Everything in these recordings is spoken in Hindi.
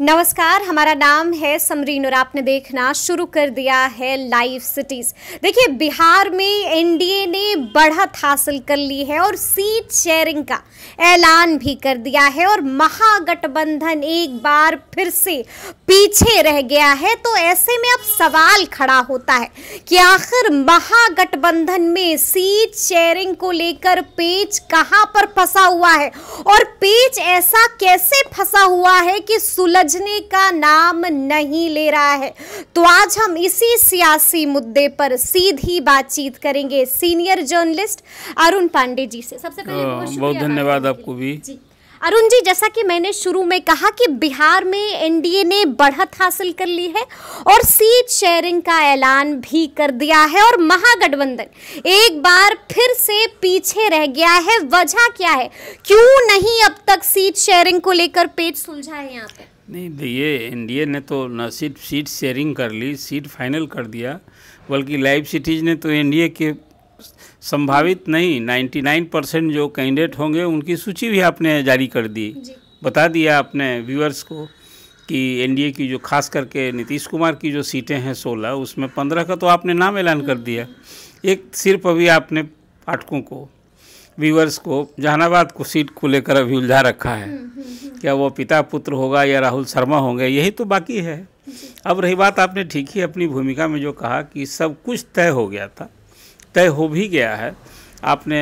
नमस्कार हमारा नाम है समरीन और आपने देखना शुरू कर दिया है लाइव सिटीज देखिए बिहार में एनडीए ने बढ़त हासिल कर ली है और सीट शेयरिंग का ऐलान भी कर दिया है और महागठबंधन एक बार फिर से पीछे रह गया है तो ऐसे में अब सवाल खड़ा होता है कि आखिर महागठबंधन में सीट शेयरिंग को लेकर पेच कहां पर फंसा हुआ है और पेच ऐसा कैसे फंसा हुआ है कि सुलझने का नाम नहीं ले रहा है तो आज हम इसी सियासी मुद्दे पर सीधी बातचीत करेंगे सीनियर जर्नलिस्ट अरुण पांडे जी से सबसे पहले हाँ, बहुत धन्यवाद आपको भी जी अरुण जी जैसा कि मैंने शुरू में कहा कि बिहार में एनडीए ने बढ़त हासिल कर ली है और सीट शेयरिंग का ऐलान भी कर दिया है और महागठबंधन एक बार फिर से पीछे रह गया है वजह क्या है क्यों नहीं अब तक सीट शेयरिंग को लेकर पेट सुलझा है यहाँ पे नहीं देखिए एनडीए ने तो न सिर्फ सीट शेयरिंग कर ली सीट फाइनल कर दिया बल्कि लाइव सिटीज ने तो एनडीए के संभावित नहीं 99 परसेंट जो कैंडिडेट होंगे उनकी सूची भी आपने जारी कर दी बता दिया आपने व्यूअर्स को कि एनडीए की जो खास करके नीतीश कुमार की जो सीटें हैं 16 उसमें 15 का तो आपने नाम ऐलान कर दिया एक सिर्फ अभी आपने पाठकों को व्यूअर्स को जहानाबाद को सीट को लेकर अभी उलझा रखा है हम्म, हम्म, हम्म। क्या वो पिता पुत्र होगा या राहुल शर्मा होंगे यही तो बाकी है अब रही बात आपने ठीक ही अपनी भूमिका में जो कहा कि सब कुछ तय हो गया था तय हो भी गया है आपने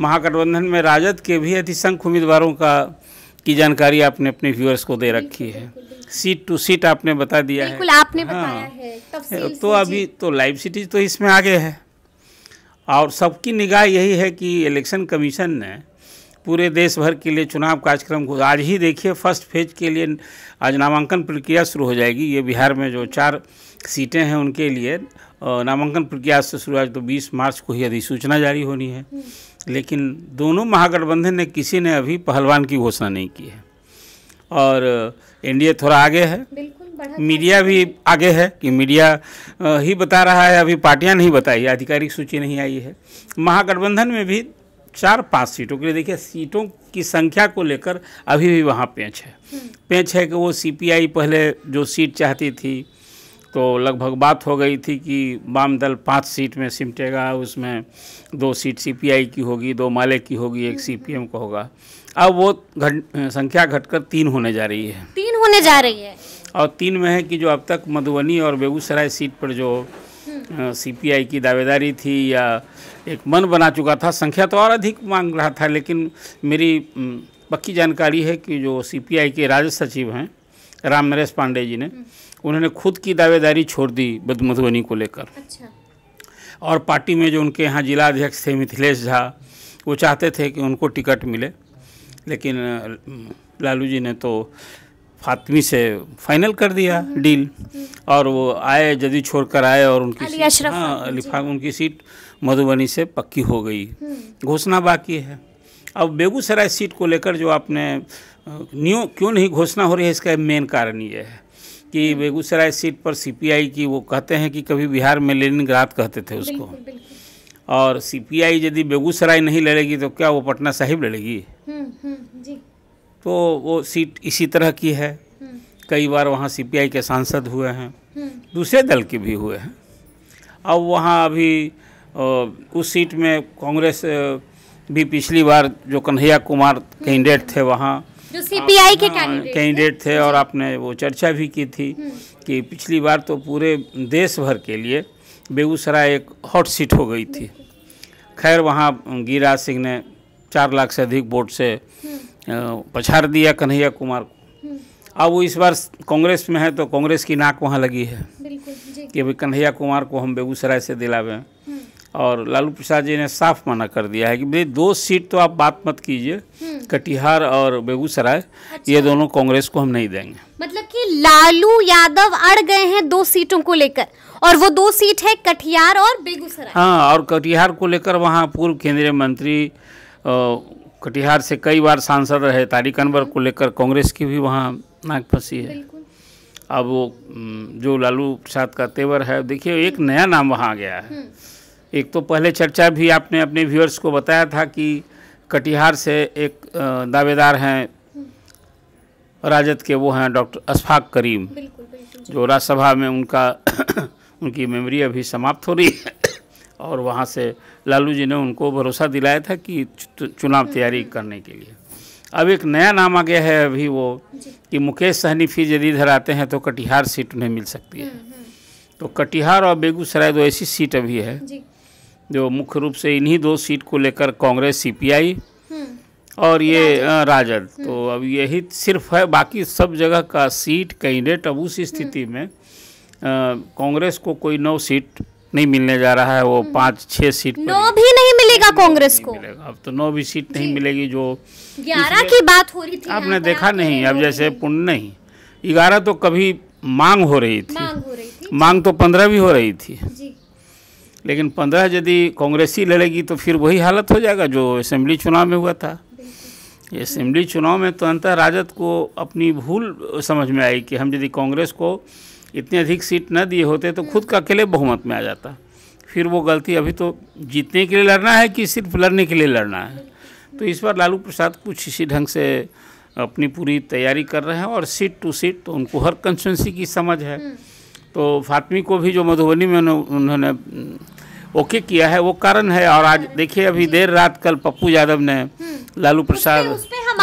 महागठबंधन में राजद के भी अतिसंख्य उम्मीदवारों का की जानकारी आपने अपने व्यूअर्स को दे रखी है सीट टू सीट आपने बता दिया है आपने हाँ, बताया है तब तो अभी तो लाइव सिटीज तो इसमें आगे है और सबकी निगाह यही है कि इलेक्शन कमीशन ने पूरे देश भर के लिए चुनाव कार्यक्रम को आज ही देखिए फर्स्ट फेज के लिए आज नामांकन प्रक्रिया शुरू हो जाएगी ये बिहार में जो चार सीटें हैं उनके लिए नामांकन प्रक्रिया से शुरुआत तो 20 मार्च को ही अधिसूचना जारी होनी है लेकिन दोनों महागठबंधन ने किसी ने अभी पहलवान की घोषणा नहीं की है और एनडीए थोड़ा आगे है मीडिया भी आगे है कि मीडिया ही बता रहा है अभी पार्टियां नहीं बताई आधिकारिक सूची नहीं आई है महागठबंधन में भी चार पांच सीटों के लिए देखिए सीटों की संख्या को लेकर अभी भी वहाँ पेंच है हम्म। पेंच है कि वो सीपीआई पहले जो सीट चाहती थी तो लगभग बात हो गई थी कि वाम दल पाँच सीट में सिमटेगा उसमें दो सीट सीपीआई की होगी दो माले की होगी एक सीपीएम हम्म, हम्म। को होगा अब वो घट संख्या घटकर तीन होने जा रही है तीन होने जा रही है और तीन में है कि जो अब तक मधुबनी और बेगूसराय सीट पर जो सीपीआई हम्म। की दावेदारी थी या एक मन बना चुका था संख्या तो और अधिक मांग रहा था लेकिन मेरी पक्की जानकारी है कि जो सीपीआई के राज्य सचिव हैं राम नरेश पांडे जी ने उन्होंने खुद की दावेदारी छोड़ दी मधुबनी को लेकर अच्छा। और पार्टी में जो उनके यहाँ जिला अध्यक्ष थे मिथिलेश झा वो चाहते थे कि उनको टिकट मिले लेकिन लालू जी ने तो फातमी से फाइनल कर दिया हम्म। डील और वो आए जदी छोड़ कर आए और उनकी हाँ लिफा उनकी सीट मधुबनी से पक्की हो गई हम्म। घोषणा बाकी है अब बेगूसराय सीट को लेकर जो आपने न्यू क्यों नहीं घोषणा हो रही है इसका मेन कारण ये है कि बेगूसराय सीट पर सीपीआई की वो कहते हैं कि कभी बिहार में लेनिनग्राद कहते थे उसको और सीपीआई यदि बेगूसराय नहीं लड़ेगी तो क्या वो पटना साहिब लड़ेगी हम्म, हम्म, तो वो सीट इसी तरह की है हम्म। कई बार वहाँ सीपीआई के सांसद हुए हैं दूसरे दल के भी हुए हैं अब वहाँ अभी उस सीट में कांग्रेस भी पिछली बार जो कन्हैया कुमार कैंडिडेट थे वहाँ जो सीपीआई के कैंडिडेट थे और आपने वो चर्चा भी की थी हम्म। कि पिछली बार तो पूरे देश भर के लिए बेगूसराय एक हॉट सीट हो गई थी खैर वहाँ गिरिराज सिंह ने चार लाख से अधिक वोट से हम्म। पछाड़ दिया कन्हैया कुमार को हम्म। अब वो इस बार कांग्रेस में है तो कांग्रेस की नाक वहाँ लगी है कि भाई कन्हैया कुमार को हम बेगूसराय से दिलावें और लालू प्रसाद जी ने साफ मना कर दिया है कि भाई दो सीट तो आप बात मत कीजिए हम्म। कटिहार और बेगूसराय अच्छा। ये दोनों कांग्रेस को हम नहीं देंगे मतलब कि लालू यादव अड़ गए हैं दो सीटों को लेकर और वो दो सीट है कटिहार और बेगूसराय हाँ और कटिहार को लेकर वहाँ पूर्व केंद्रीय मंत्री कटिहार से कई बार सांसद रहे तारिक अनवर को लेकर कांग्रेस की भी वहाँ नाक फंसी है अब वो जो लालू प्रसाद का तेवर है देखिए एक नया नाम वहाँ गया है हम्म। एक तो पहले चर्चा भी आपने अपने व्यूअर्स को बताया था कि कटिहार से एक दावेदार हैं राजद के वो हैं डॉक्टर अशफाक करीम जो राज्यसभा में उनका उनकी मेमोरी अभी समाप्त हो रही है और वहाँ से लालू जी ने उनको भरोसा दिलाया था कि चुनाव तैयारी हम्म। करने के लिए अब एक नया नाम आ गया है अभी वो कि मुकेश सहनी फिर यदि इधर आते हैं तो कटिहार सीट उन्हें मिल सकती है हम्म, हम्म। तो कटिहार और बेगूसराय तो ऐसी सीट अभी है जो मुख्य रूप से इन्हीं दो सीट को लेकर कांग्रेस सीपीआई हम्म। और ये राजद तो हम्म। अब यही सिर्फ है बाकी सब जगह का सीट कैंडिडेट अब उस हम्म। स्थिति में कांग्रेस को कोई नौ सीट नहीं मिलने जा रहा है वो पाँच छः सीट नौ भी नहीं मिलेगा कांग्रेस को मिलेगा अब तो नौ भी सीट नहीं मिलेगी जो ग्यारह की बात हो रही थी आपने देखा तो नहीं अब जैसे पुण्य नहीं ग्यारह तो कभी मांग हो रही थी मांग तो पंद्रह भी हो रही थी लेकिन पंद्रह यदि कांग्रेस ही लड़ेगी तो फिर वही हालत हो जाएगा जो असेंबली चुनाव में हुआ था असेंबली चुनाव में तो अंतर राजद को अपनी भूल समझ में आई कि हम यदि कांग्रेस को इतने अधिक सीट न दिए होते तो खुद का अकेले बहुमत में आ जाता फिर वो गलती अभी तो जीतने के लिए लड़ना है कि सिर्फ लड़ने के लिए लड़ना है तो इस बार लालू प्रसाद कुछ इसी ढंग से अपनी पूरी तैयारी कर रहे हैं और सीट टू सीट तो उनको हर कंस्टेंसी की समझ है हम्म। तो फातमी को भी जो मधुबनी में उन्होंने ओके किया है वो कारण है और आज देखिए अभी हम्म। देर रात कल पप्पू यादव ने हम्म। लालू प्रसाद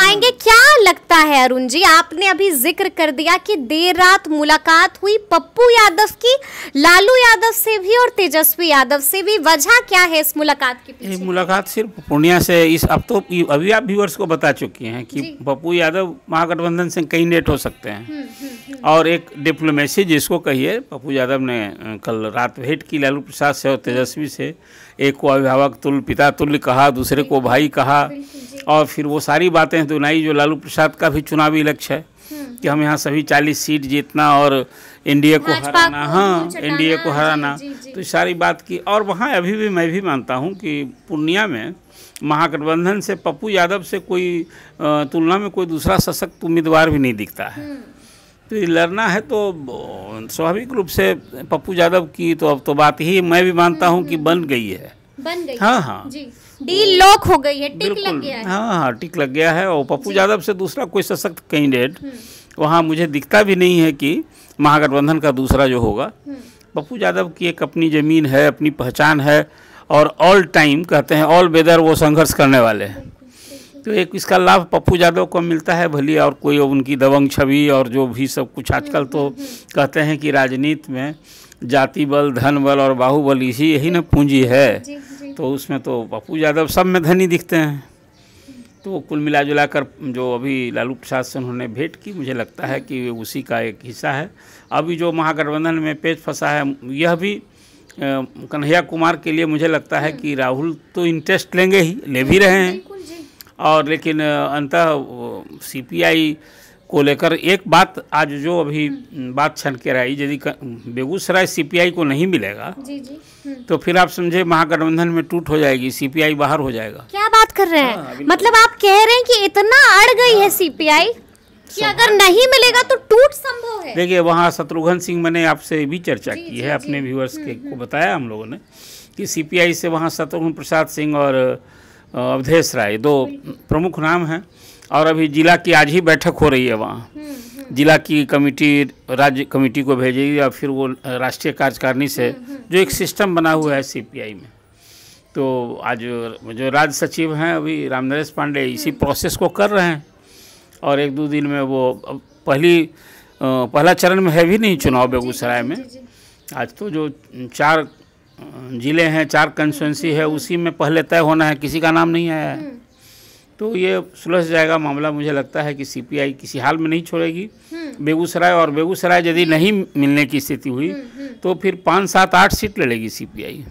पाएंगे क्या लगता है अरुण जी आपने अभी जिक्र कर दिया कि देर रात मुलाकात हुई पप्पू यादव की लालू यादव से भी और तेजस्वी यादव से भी वजह क्या है इस मुलाकात की पीछे? मुलाकात सिर्फ पूर्णिया से इस अब तो अभी आप व्यूअर्स को बता चुके हैं कि पप्पू यादव महागठबंधन से कई नेट हो सकते हैं हम्म, हम्म, हम्म। और एक डिप्लोमेसी जिसको कहिए पप्पू यादव ने कल रात भेंट की लालू प्रसाद से और तेजस्वी से एक को अभिभावक तुल पिता तुल्य कहा दूसरे को भाई कहा और फिर वो सारी बातें दुनाई तो जो लालू प्रसाद का भी चुनावी लक्ष्य है हम्म। कि हम यहाँ सभी चालीस सीट जीतना और ए हाँ, को हराना हाँ ए को हराना तो सारी बात की और वहाँ अभी भी मैं भी मानता हूँ कि पूर्णिया में महागठबंधन से पप्पू यादव से कोई तुलना में कोई दूसरा सशक्त उम्मीदवार भी नहीं दिखता है हम्म। तो लड़ना है तो स्वाभाविक रूप से पप्पू यादव की तो अब तो बात ही मैं भी मानता हूँ कि हम्म। बन गई है बन गई हाँ हाँ जी डील लॉक हो गई है टिक लग गया है हाँ हाँ टिक लग गया है और पप्पू यादव से दूसरा कोई सशक्त कैंडिडेट हम्म। वहाँ मुझे दिखता भी नहीं है कि महागठबंधन का दूसरा जो होगा हम्म। पप्पू यादव की एक अपनी ज़मीन है अपनी पहचान है और ऑल टाइम कहते हैं ऑल वेदर वो संघर्ष करने वाले हैं तो एक इसका लाभ पप्पू यादव को मिलता है भली और कोई उनकी दबंग छवि और जो भी सब कुछ हम्म, आजकल तो कहते हैं कि राजनीति में जाति बल धन बल और बाहुबल इसी यही ना पूंजी है जी, जी। तो उसमें तो पप्पू यादव सब में धनी दिखते हैं तो कुल मिला जुला कर जो अभी लालू प्रसाद से उन्होंने भेंट की मुझे लगता है कि उसी का एक हिस्सा है अभी जो महागठबंधन में पेच फंसा है यह भी कन्हैया कुमार के लिए मुझे लगता है कि राहुल तो इंटरेस्ट लेंगे ही ले भी रहे हैं और लेकिन अंत सीपीआई को लेकर एक बात आज जो अभी बात छन के रही यदि बेगूसराय सीपीआई को नहीं मिलेगा जी जी हम्म। तो फिर आप समझे महागठबंधन में टूट हो जाएगी सीपीआई बाहर हो जाएगा क्या बात कर रहे हैं हाँ, मतलब आप कह रहे हैं कि इतना अड़ गई है सीपीआई हाँ। कि हाँ। अगर नहीं मिलेगा तो टूट संभव है देखिए वहाँ शत्रुघ्न सिंह मैंने आपसे भी चर्चा की है अपने व्यूअर्स के हम्म, को हम्म। बताया हम लोगों ने की सी से वहाँ शत्रुघ्न प्रसाद सिंह और अवधेश राय दो प्रमुख नाम है और अभी जिला की आज ही बैठक हो रही है वहाँ हम्म, हम्म। जिला की कमेटी राज्य कमेटी को भेजेगी या फिर वो राष्ट्रीय कार्यकारिणी से हम्म, जो एक सिस्टम बना हुआ है सीपीआई में तो आज जो राज्य सचिव हैं अभी राम नरेश पांडे इसी प्रोसेस को कर रहे हैं और एक दो दिन में वो पहली पहला चरण में है भी नहीं चुनाव बेगूसराय में आज तो जो चार ज़िले हैं चार कंस्टिटेंसी है उसी में पहले तय होना है किसी का नाम नहीं आया है तो ये सुलझ जाएगा मामला मुझे लगता है कि सीपीआई किसी हाल में नहीं छोड़ेगी हम्म। बेगूसराय और बेगूसराय यदि हम्म। नहीं मिलने की स्थिति हुई हम्म, तो फिर पाँच सात आठ सीट ले लेगी सीपीआई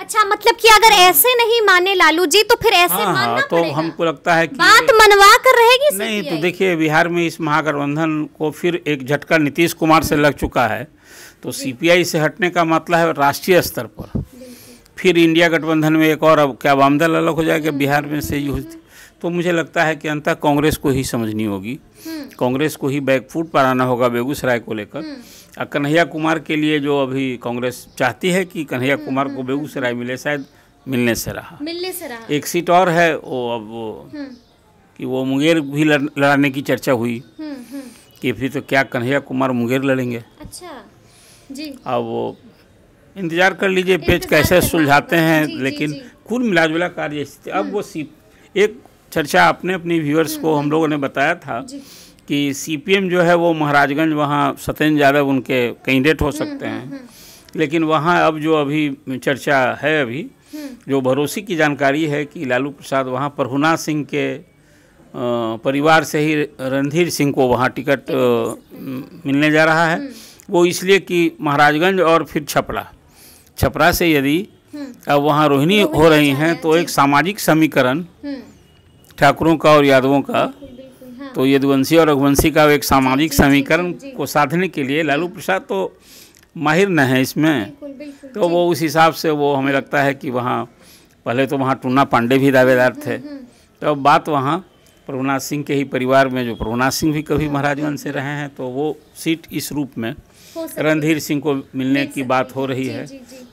अच्छा मतलब कि अगर ऐसे नहीं माने लालू जी तो फिर ऐसे हाँ, मानना तो पड़ेगा। हमको लगता है कि बात मनवा कर रहेगी नहीं तो देखिए बिहार में इस महागठबंधन को फिर एक झटका नीतीश कुमार से लग चुका है तो सीपीआई से हटने का मतलब है राष्ट्रीय स्तर पर फिर इंडिया गठबंधन में एक और अब क्या वामदल अलग हो जाएगा बिहार में से ही तो मुझे लगता है कि अंतः कांग्रेस को ही समझनी होगी हम्म। कांग्रेस को ही बैकफुट पर आना होगा बेगूसराय को लेकर और हम्म। कन्हैया कुमार के लिए जो अभी कांग्रेस चाहती है कि कन्हैया हम्म, कुमार को बेगूसराय मिले शायद मिलने से रहा मिलने से रहा एक सीट और है वो अब वो कि वो मुंगेर भी लड़ाने की चर्चा हुई कि फिर तो क्या कन्हैया कुमार मुंगेर लड़ेंगे अच्छा जी अब वो इंतजार कर लीजिए पेज कैसे सुलझाते हैं लेकिन कुल मिलाजुला कार्य अब वो सीट एक चर्चा आपने अपनी व्यूअर्स को हम लोगों ने बताया था कि सीपीएम जो है वो महाराजगंज वहाँ सत्येंद्र यादव उनके कैंडिडेट हो हम्म, सकते हम्म, हैं हम्म। लेकिन वहाँ अब जो अभी चर्चा है अभी जो भरोसे की जानकारी है कि लालू प्रसाद वहाँ प्रहुना सिंह के परिवार से ही रणधीर सिंह को वहाँ टिकट मिलने जा रहा है वो इसलिए कि महाराजगंज और फिर छपरा छपरा से यदि अब वहाँ रोहिणी हो रही हैं तो एक सामाजिक समीकरण ठाकुरों का और यादवों का हाँ। तो यदुवंशी और रघुवंशी का एक सामाजिक समीकरण को साधने के लिए लालू प्रसाद तो माहिर न है इसमें तो वो उस हिसाब से वो हमें लगता है कि वहाँ पहले तो वहाँ टूना पांडे भी दावेदार हम्म, थे हम्म। तो अब बात वहाँ प्रभुनाथ सिंह के ही परिवार में जो प्रभुनाथ सिंह भी कभी हाँ, महाराज वंश हाँ। से रहे हैं तो वो सीट इस रूप में रणधीर सिंह को मिलने की बात हो रही है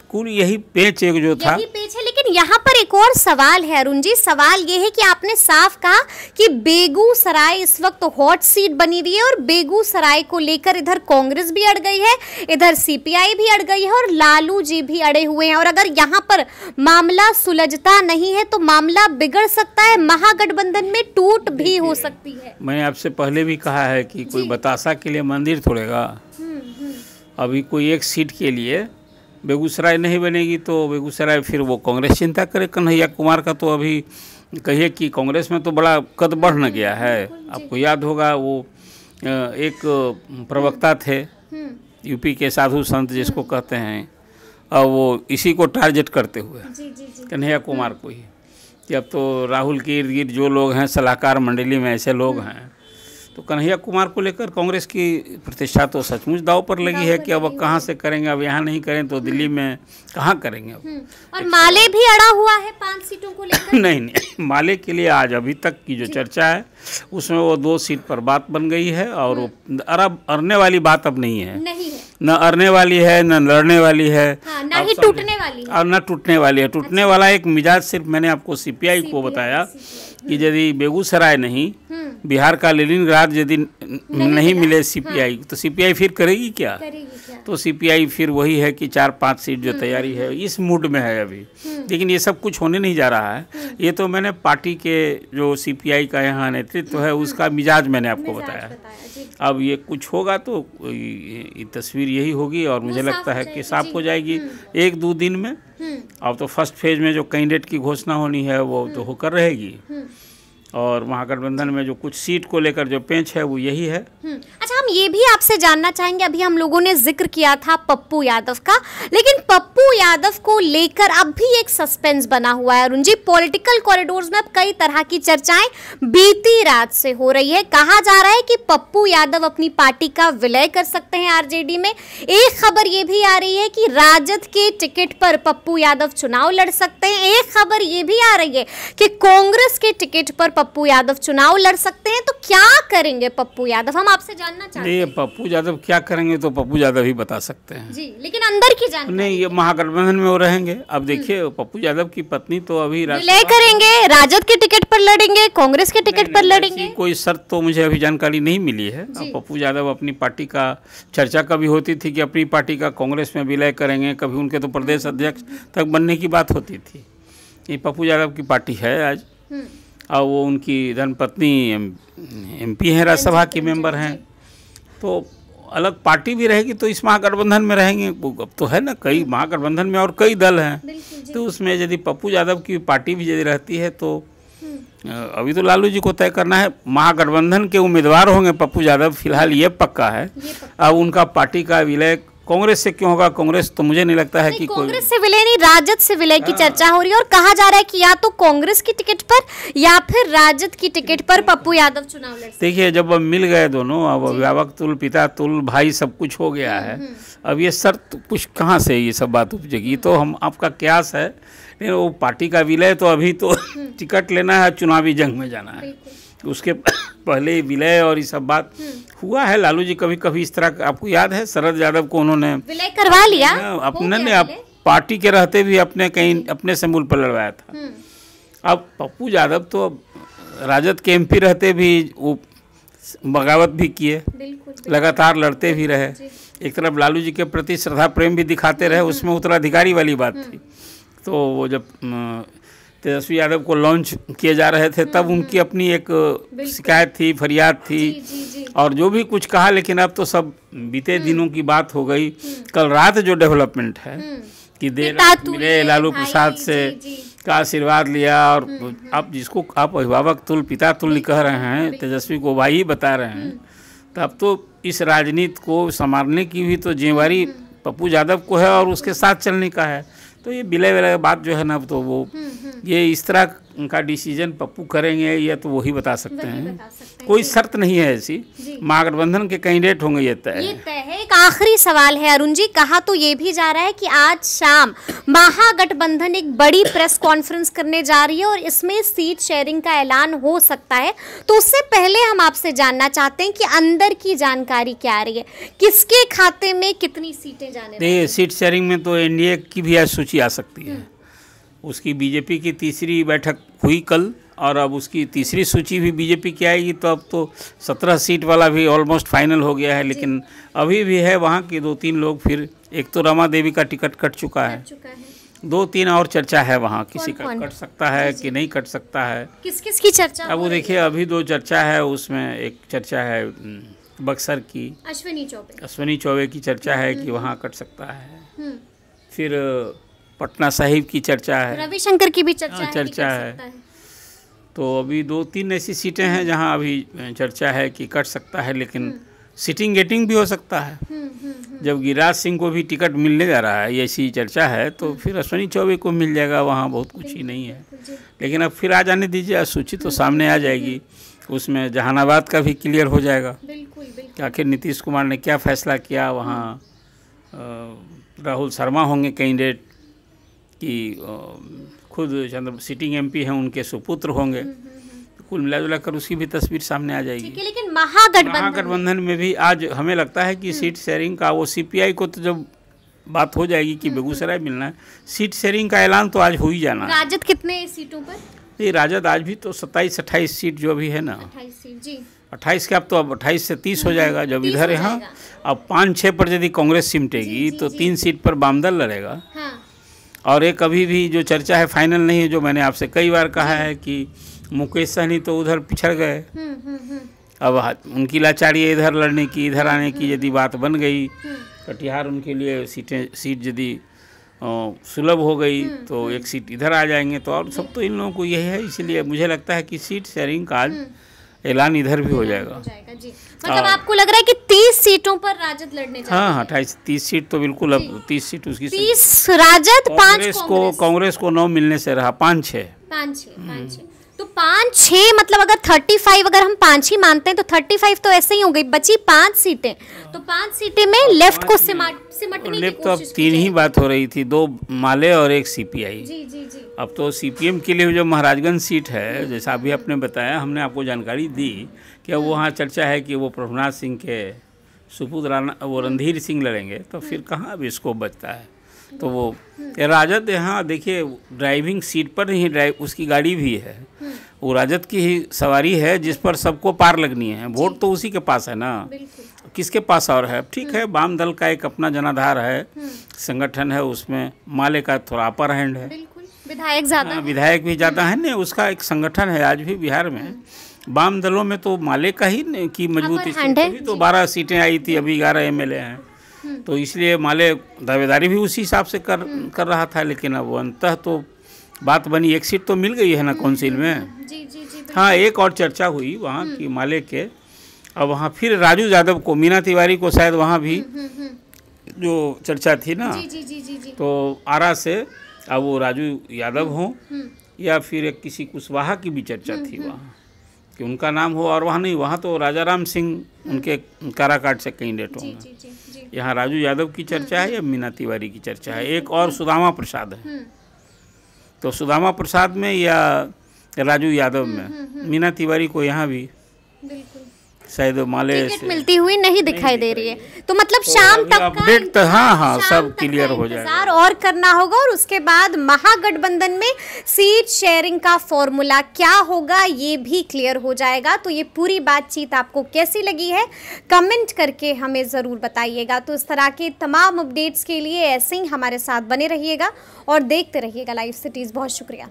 कुल यही पेच एक जो था पेच है लेकिन यहाँ और एक और सवाल है अरुण जी सवाल ये है कि आपने साफ कहा कि बेगूसराय इस वक्त तो हॉट सीट बनी हुई है और बेगूसराय को लेकर इधर कांग्रेस भी अड़ गई है इधर सीपीआई भी अड़ गई है और लालू जी भी अड़े हुए हैं और अगर यहाँ पर मामला सुलझता नहीं है तो मामला बिगड़ सकता है महागठबंधन में टूट भी हो सकती है मैंने आपसे पहले भी कहा है कि कोई बतासा के लिए मंदिर थोड़ेगा हम्म, हम्म। अभी कोई एक सीट के लिए बेगूसराय नहीं बनेगी तो बेगूसराय फिर वो कांग्रेस चिंता करे कन्हैया कुमार का तो अभी कहिए कि कांग्रेस में तो बड़ा कद बढ़ न गया है आपको याद होगा वो एक प्रवक्ता हम्म। थे हम्म। यूपी के साधु संत जिसको हम्म। कहते हैं और वो इसी को टारगेट करते हुए कन्हैया कुमार को ही कि अब तो राहुल के इर्द गिर्द जो लोग हैं सलाहकार मंडली में ऐसे लोग हैं तो कन्हैया कुमार को लेकर कांग्रेस की प्रतिष्ठा तो सचमुच दाव पर लगी है कि अब कहाँ से करेंगे अब यहाँ नहीं करें तो दिल्ली में कहाँ करेंगे अब हम्म, और माले भी अड़ा हुआ है पांच सीटों को लेकर नहीं नहीं माले के लिए आज अभी तक की जो चर्चा है उसमें वो दो सीट पर बात बन गई है और वो हम्म। अरब अरने वाली बात अब नहीं है न अरने वाली है न लड़ने वाली है हाँ, टूटने वाली और न टूटने वाली है टूटने अच्छा। वाला एक मिजाज सिर्फ मैंने आपको सीपीआई को बताया कि यदि बेगूसराय नहीं हम्म। बिहार का लेलिन ग्राहक यदि नहीं, नहीं मिले हाँ। सीपीआई तो सीपीआई फिर करेगी क्या? करेगी क्या तो सीपीआई फिर वही है कि चार पांच सीट जो हम्म। तैयारी है इस मूड में है अभी हम्म। लेकिन ये सब कुछ होने नहीं जा रहा है ये तो मैंने पार्टी के जो सीपीआई का यहाँ नेतृत्व तो है उसका मिजाज मैंने आपको बताया अब ये कुछ होगा तो तस्वीर यही होगी और मुझे लगता है कि साफ हो जाएगी एक दो दिन में हम्म। अब तो फर्स्ट फेज में जो कैंडिडेट की घोषणा होनी है वो तो हम्म। होकर रहेगी हम्म। और महागठबंधन में जो कुछ सीट को लेकर जो पेंच है वो यही है हम्म, अच्छा हम ये भी आपसे जानना चाहेंगे अभी हम लोगों ने जिक्र किया था पप्पू यादव का लेकिन पप्पू यादव को लेकर अब भी एक सस्पेंस बना हुआ है अरुण जी पॉलिटिकल कॉरिडोर्स में अब कई तरह की चर्चाएं बीती रात से हो रही है कहा जा रहा है कि पप्पू यादव अपनी पार्टी का विलय कर सकते हैं आरजेडी में एक खबर ये भी आ रही है कि राजद के टिकट पर पप्पू यादव चुनाव लड़ सकते हैं एक खबर ये भी आ रही है कि कांग्रेस के टिकट पर पप्पू यादव चुनाव लड़ सकते हैं तो क्या करेंगे पप्पू यादव हम आपसे जानना चाहते हैं पप्पू यादव क्या करेंगे तो पप्पू यादव ही बता सकते हैं जी लेकिन अंदर की जान नहीं ये महागठबंधन में वो रहेंगे अब देखिए पप्पू यादव की पत्नी तो अभी ले करेंगे राजद के टिकट पर लड़ेंगे कांग्रेस के टिकट पर लड़ेंगे कोई शर्त तो मुझे अभी जानकारी नहीं मिली है पप्पू यादव अपनी पार्टी का चर्चा कभी होती थी कि अपनी पार्टी का कांग्रेस में विलय करेंगे कभी उनके तो प्रदेश अध्यक्ष तक बनने की बात होती थी ये पप्पू यादव की पार्टी है आज हम्म। और वो उनकी धर्मपत्नी एम पी हैं राज्यसभा की मेंबर हैं तो अलग पार्टी भी रहेगी तो इस महागठबंधन में रहेंगे अब तो है ना कई महागठबंधन में और कई दल हैं तो उसमें यदि पप्पू यादव की पार्टी भी यदि रहती है तो हम्म। अभी तो लालू जी को तय करना है महागठबंधन के उम्मीदवार होंगे पप्पू यादव फिलहाल ये पक्का है अब उनका पार्टी का विलय कांग्रेस से क्यों होगा कांग्रेस तो मुझे नहीं लगता है कि कांग्रेस से विलय नहीं राजद से विलय की हाँ। चर्चा हो रही है और कहा जा रहा है कि या तो कांग्रेस की टिकट पर या फिर राजद की टिकट पर पप्पू यादव चुनाव लड़ देखिए जब अब मिल गए दोनों अब अभिभावक तुल पिता तुल भाई सब कुछ हो गया हम्म, है हम्म। अब ये सर कुछ कहाँ से ये सब बात उपजेगी तो हम्म। हम आपका क्यास है वो पार्टी का विलय तो अभी तो टिकट लेना है चुनावी जंग में जाना है उसके पहले विलय और ये सब बात हम्म। हुआ है लालू जी कभी कभी इस तरह आपको याद है शरद यादव को उन्होंने विलय करवा लिया अपने ने आप पार्टी के रहते भी अपने कहीं हम्म। अपने से मूल पर लड़वाया था हम्म। अब पप्पू यादव तो अब राजद के एमपी रहते भी वो बगावत भी किए लगातार लड़ते भी रहे एक तरफ लालू जी के प्रति श्रद्धा प्रेम भी दिखाते रहे उसमें उत्तराधिकारी वाली बात थी तो वो जब तेजस्वी यादव को लॉन्च किए जा रहे थे तब हम्म, उनकी हम्म। अपनी एक शिकायत थी फरियाद थी जी, जी, जी। और जो भी कुछ कहा लेकिन अब तो सब बीते हम्म। दिनों की बात हो गई कल रात जो डेवलपमेंट है कि देर मिले लालू प्रसाद से का आशीर्वाद लिया और आप जिसको आप अभिभावक तुल पिता तुल्य कह रहे हैं तेजस्वी को भाई बता रहे हैं तब तो इस राजनीति को संभालने की भी तो जिम्मेवारी पप्पू यादव को है और उसके साथ चलने का है तो ये विलय विलय बात जो है ना तो वो हम्म, हम्म। ये इस तरह का डिसीजन पप्पू करेंगे या तो वही बता सकते हैं कोई शर्त नहीं है ऐसी महागठबंधन के कैंडिडेट होंगे ये तय ये तय है एक आखिरी सवाल है अरुण जी कहा तो ये भी जा रहा है कि आज शाम महागठबंधन एक बड़ी प्रेस कॉन्फ्रेंस करने जा रही है और इसमें सीट शेयरिंग का ऐलान हो सकता है तो उससे पहले हम आपसे जानना चाहते हैं कि अंदर की जानकारी क्या आ रही है किसके खाते में कितनी सीटें जाने सीट शेयरिंग में तो एनडीए की भी आज सूची वापसी आ सकती है उसकी बीजेपी की तीसरी बैठक हुई कल और अब उसकी तीसरी सूची भी बीजेपी की आएगी तो अब तो सत्रह सीट वाला भी ऑलमोस्ट फाइनल हो गया है लेकिन अभी भी है वहाँ के दो तीन लोग फिर एक तो रमा देवी का टिकट कट चुका है, चुका है। दो तीन और चर्चा है वहाँ किसी का कट सकता है कि नहीं कट सकता है किस किस की चर्चा अब वो देखिए अभी दो चर्चा है उसमें एक चर्चा है बक्सर की अश्विनी चौबे अश्विनी चौबे की चर्चा है कि हम्म। वहाँ कट सकता है हम्म। फिर पटना साहिब की चर्चा है रविशंकर की भी चर्चा हाँ, है चर्चा है।, है तो अभी दो तीन ऐसी सीटें हैं जहां अभी चर्चा है कि कट सकता है लेकिन हम्म। सीटिंग गेटिंग भी हो सकता है हम्म, हम्म, जब गिरिराज सिंह को भी टिकट मिलने जा रहा है ऐसी चर्चा है तो फिर अश्वनी चौबे को मिल जाएगा वहाँ बहुत कुछ ही नहीं है लेकिन अब फिर आ जाने दीजिए सूची तो सामने आ जाएगी उसमें जहानाबाद का भी क्लियर हो जाएगा कि आखिर नीतीश कुमार ने क्या फैसला किया वहाँ राहुल शर्मा होंगे कैंडिडेट कि खुद चंद्र सिटिंग एमपी हैं उनके सुपुत्र होंगे हम्म, हम्म, हम्म। तो कुल मिला जुला कर उसकी भी तस्वीर सामने आ जाएगी लेकिन महागठबंधन महागठबंधन में भी आज हमें लगता है कि सीट शेयरिंग का वो सीपीआई को तो जब बात हो जाएगी कि बेगूसराय मिलना है सीट शेयरिंग का ऐलान तो आज हो ही जाना राजद कितने सीटों पर नहीं राजद आज भी तो सत्ताईस अट्ठाईस सीट जो अभी है ना अट्ठाईस के अब तो अब अट्ठाईस से तीस हो जाएगा जब इधर यहाँ अब पाँच छः पर यदि कांग्रेस सिमटेगी तो तीन सीट पर बामदल लड़ेगा हाँ। और एक अभी भी जो चर्चा है फाइनल नहीं है जो मैंने आपसे कई बार कहा है कि मुकेश सहनी तो उधर पिछड़ गए हम्म, हम्म, हम्म। अब उनकी लाचारी है इधर लड़ने की इधर आने की यदि बात बन गई कटिहार उनके लिए सीटें सीट यदि सुलभ हो गई तो एक सीट इधर आ जाएंगे तो और सब तो इन लोगों को यही है इसलिए मुझे लगता है कि सीट शेयरिंग का आज ऐलान इधर भी हो जाएगा मतलब हाँ। आपको लग रहा है कि तीस सीटों पर राजद लड़ने हाँ, हाँ अट्ठाईस तीस सीट तो बिल्कुल अब तीस सीट उसकी तीस राजद पांच को कांग्रेस को नौ मिलने से रहा पाँच छह पाँच छह पांच छह हम्म। तो पाँच छः मतलब अगर थर्टी फाइव अगर हम पाँच ही मानते हैं तो थर्टी फाइव तो ऐसे ही हो गई बची पाँच सीटें तो पाँच सीटें में लेफ्ट को सिमट सिमटने लेफ्ट तो अब तीन ही बात हो रही थी दो माले और एक सीपीआई जी जी जी अब तो सीपीएम के लिए जो महाराजगंज सीट है जैसा अभी आपने बताया हमने आपको जानकारी दी कि वहाँ चर्चा है कि वो प्रभुनाथ सिंह के सुपुत राणा वो रणधीर सिंह लड़ेंगे तो फिर कहाँ अब इसको बचता है तो वो राजद यहाँ देखिए ड्राइविंग सीट पर ही ड्राइव उसकी गाड़ी भी है वो राजद की ही सवारी है जिस पर सबको पार लगनी है वोट तो उसी के पास है ना किसके पास और है ठीक है हम्म। वाम दल का एक अपना जनाधार है हम्म। संगठन है उसमें माले का थोड़ा अपर हैंड है विधायक ज्यादा हाँ, विधायक भी ज़्यादा हम्म। है ना उसका एक संगठन है आज भी बिहार में वाम दलों में तो माले का ही की मजबूती तो बारह सीटें आई थी अभी ग्यारह ए हैं तो इसलिए माले दावेदारी भी उसी हिसाब से कर हम्म। कर रहा था लेकिन अब अंत तो बात बनी एक सीट तो मिल गई है ना हम्म। काउंसिल में जी, जी, जी, हाँ एक और चर्चा हुई वहाँ हम्म। की माले के अब वहाँ फिर राजू यादव को मीना तिवारी को शायद वहाँ भी जो चर्चा थी ना जी, जी, जी, जी, जी। तो आरा से अब वो राजू यादव हों या फिर एक किसी कुशवाहा की भी चर्चा थी वहाँ कि उनका नाम हो और वहाँ नहीं वहाँ तो राजा राम सिंह उनके काराकाट से कैंडिडेट होंगे यहाँ राजू यादव की चर्चा है हम्म। या मीना तिवारी की चर्चा है हम्म। एक और सुदामा प्रसाद है हम्म। तो सुदामा प्रसाद में या राजू यादव में मीना तिवारी को यहाँ भी बिल्कुल शायद माले से। मिलती हुई नहीं दिखाई दे रही है तो मतलब तो शाम तक अपडेट तो हाँ हाँ सब क्लियर हो जाएगा और करना होगा और उसके बाद महागठबंधन में सीट शेयरिंग का फॉर्मूला क्या होगा ये भी क्लियर हो जाएगा तो ये पूरी बातचीत आपको कैसी लगी है कमेंट करके हमें ज़रूर बताइएगा तो इस तरह के तमाम अपडेट्स के लिए ऐसे ही हमारे साथ बने रहिएगा और देखते रहिएगा लाइव सिटीज़ बहुत शुक्रिया